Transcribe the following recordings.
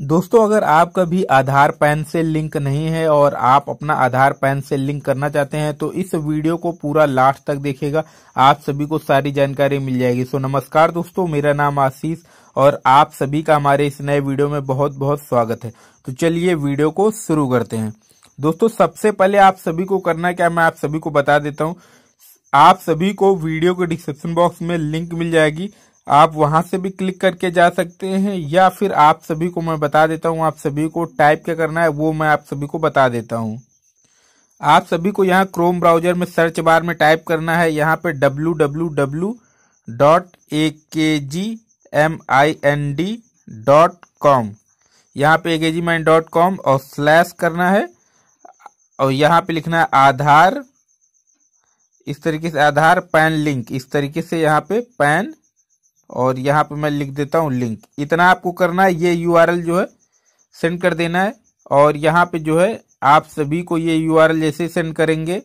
दोस्तों अगर आपका भी आधार पैन से लिंक नहीं है और आप अपना आधार पैन से लिंक करना चाहते हैं तो इस वीडियो को पूरा लास्ट तक देखेगा आप सभी को सारी जानकारी मिल जाएगी सो नमस्कार दोस्तों मेरा नाम आशीष और आप सभी का हमारे इस नए वीडियो में बहुत बहुत स्वागत है तो चलिए वीडियो को शुरू करते हैं दोस्तों सबसे पहले आप सभी को करना क्या मैं आप सभी को बता देता हूँ आप सभी को वीडियो के डिस्क्रिप्शन बॉक्स में लिंक मिल जाएगी आप वहां से भी क्लिक करके जा सकते हैं या फिर आप सभी को मैं बता देता हूं आप सभी को टाइप क्या करना है वो मैं आप सभी को बता देता हूं आप सभी को यहाँ क्रोम ब्राउजर में सर्च बार में टाइप करना है यहाँ पे W W W dot A K G M I N D dot com यहाँ पे ए जी डॉट कॉम और स्लैश करना है और यहाँ पे लिखना है आधार इस तरीके से आधार पैन लिंक इस तरीके से यहाँ पे पैन और यहाँ पे मैं लिख देता हूँ लिंक इतना आपको करना है ये यू जो है सेंड कर देना है और यहाँ पे जो है आप सभी को ये यू जैसे सेंड करेंगे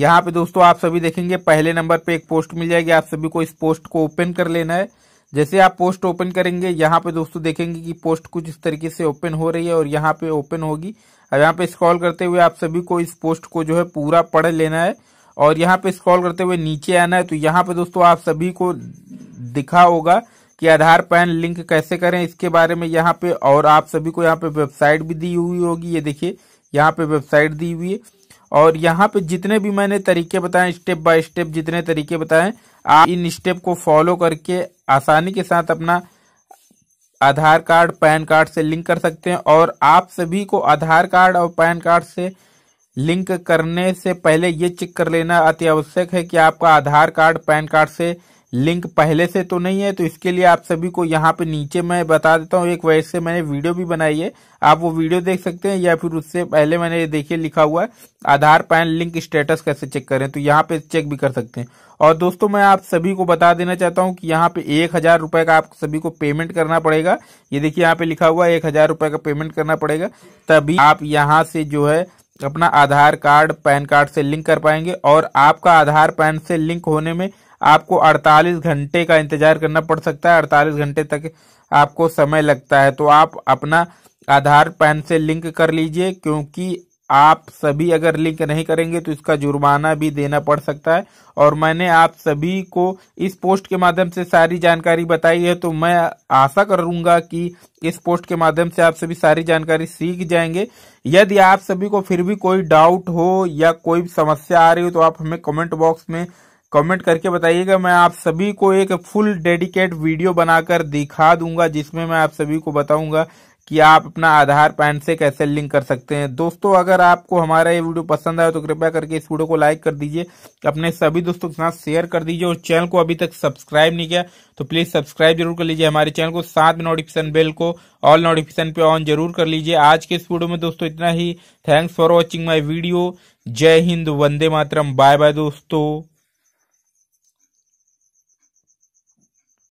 यहाँ पे दोस्तों आप सभी देखेंगे पहले नंबर पे एक पोस्ट मिल जाएगी आप सभी को इस पोस्ट को ओपन कर लेना है जैसे आप पोस्ट ओपन करेंगे यहाँ पे दोस्तों देखेंगे कि पोस्ट कुछ इस तरीके से ओपन हो रही है और यहाँ पे ओपन होगी अब यहाँ पे स्क्रॉल करते हुए आप सभी को इस पोस्ट को जो है पूरा पढ़ लेना है और यहाँ पे स्क्रॉल करते हुए नीचे आना है तो यहाँ पे दोस्तों आप सभी को दिखा होगा कि आधार पैन लिंक कैसे करें इसके बारे में यहाँ पे और आप सभी को यहाँ पे वेबसाइट भी दी हुई होगी ये देखिए यहाँ पे वेबसाइट दी हुई है और यहाँ पे जितने भी मैंने तरीके बताए स्टेप बाय स्टेप जितने तरीके बताए आप इन स्टेप को फॉलो करके आसानी के साथ अपना आधार कार्ड पैन कार्ड से लिंक कर सकते हैं और आप सभी को आधार कार्ड और पैन कार्ड से लिंक करने से पहले ये चेक कर लेना अति आवश्यक है कि आपका आधार कार्ड पैन कार्ड से लिंक पहले से तो नहीं है तो इसके लिए आप सभी को यहाँ पे नीचे मैं बता देता हूँ एक वैसे मैंने वीडियो भी बनाई है आप वो वीडियो देख सकते हैं या फिर उससे पहले मैंने ये देखिए लिखा हुआ है आधार पैन लिंक स्टेटस कैसे चेक करें तो यहाँ पे चेक भी कर सकते हैं और दोस्तों मैं आप सभी को बता देना चाहता हूँ कि यहाँ पे एक हजार रुपये का आप सभी को पेमेंट करना पड़ेगा ये देखिए यहाँ पे लिखा हुआ है एक हजार रुपये का पेमेंट करना पड़ेगा तभी आप यहाँ से जो है अपना आधार कार्ड पैन कार्ड से लिंक कर पाएंगे और आपका आधार पैन से लिंक होने में आपको 48 घंटे का इंतजार करना पड़ सकता है 48 घंटे तक आपको समय लगता है तो आप अपना आधार पैन से लिंक कर लीजिए क्योंकि आप सभी अगर लिंक नहीं करेंगे तो इसका जुर्माना भी देना पड़ सकता है और मैंने आप सभी को इस पोस्ट के माध्यम से सारी जानकारी बताई है तो मैं आशा करूंगा कि इस पोस्ट के माध्यम से आप सभी सारी जानकारी सीख जाएंगे यदि आप सभी को फिर भी कोई डाउट हो या कोई समस्या आ रही हो तो आप हमें कमेंट बॉक्स में कमेंट करके बताइएगा मैं आप सभी को एक फुल डेडिकेट वीडियो बनाकर दिखा दूंगा जिसमें मैं आप सभी को बताऊंगा कि आप अपना आधार पैन से कैसे लिंक कर सकते हैं दोस्तों अगर आपको हमारा ये वीडियो पसंद आया तो कृपया करके इस वीडियो को लाइक कर दीजिए अपने सभी दोस्तों के साथ शेयर कर दीजिए और चैनल को अभी तक सब्सक्राइब नहीं किया तो प्लीज सब्सक्राइब जरूर कर लीजिए हमारे चैनल को साथ में नोटिफिकेशन बेल को ऑल नोटिफिकेशन पे ऑन जरूर कर लीजिए आज के इस वीडियो में दोस्तों इतना ही thanks for watching my video जय हिंद वंदे मातरम बाय बाय दोस्तों